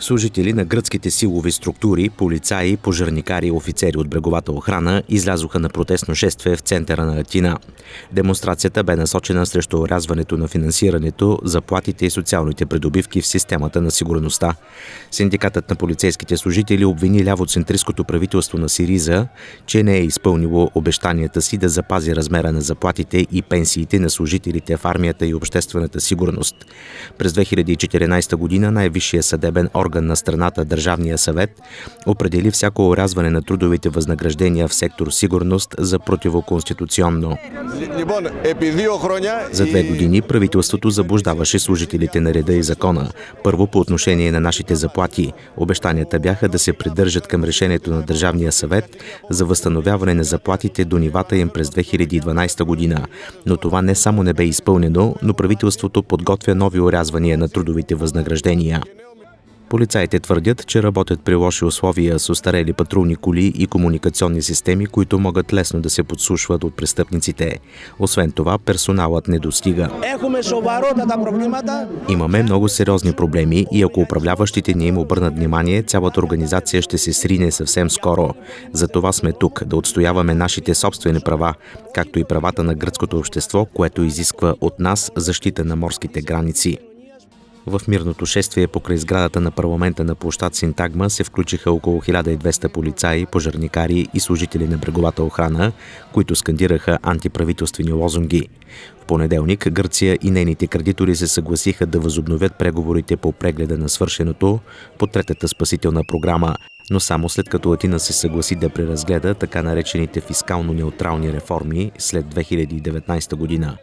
Служители на гръцките силови структури, полицаи, пожарникари и офицери от бреговата охрана излязоха на протестно шествие в центъра на Атина. Демонстрацията бе насочена срещу орязването на финансирането, заплатите и социалните придобивки в системата на сигурността. Синдикатът на полицейските служители обвини лявоцентристското правителство на Сириза, че не е изпълнило обещанията си да запази размера на заплатите и пенсиите на служителите в армията и обществената сигурност. През 2014 година най-висшия съдебен орган орган на страната Държавния съвет определи всяко орязване на трудовите възнаграждения в сектор сигурност за противоконституционно. За две години правителството заблуждаваше служителите на реда и закона. Първо по отношение на нашите заплати. Обещанията бяха да се придържат към решението на Държавния съвет за възстановяване на заплатите до нивата им през 2012 година. Но това не само не бе изпълнено, но правителството подготвя нови орязвания на трудовите възнаграждения. Полицаите твърдят, че работят при лоши условия с устарели патрулни коли и комуникационни системи, които могат лесно да се подслушват от престъпниците. Освен това, персоналът не достига. Имаме много сериозни проблеми и ако управляващите не им обърнат внимание, цялата организация ще се срине съвсем скоро. Затова сме тук, да отстояваме нашите собствени права, както и правата на гръцкото общество, което изисква от нас защита на морските граници. В мирното шествие покрай сградата на парламента на площад Синтагма се включиха около 1200 полицаи, пожарникари и служители на бреговата охрана, които скандираха антиправителствени лозунги. В понеделник Гърция и нейните кредитори се съгласиха да възобновят преговорите по прегледа на свършеното по третата спасителна програма, но само след като Латина се съгласи да преразгледа така наречените фискално неутрални реформи след 2019 година.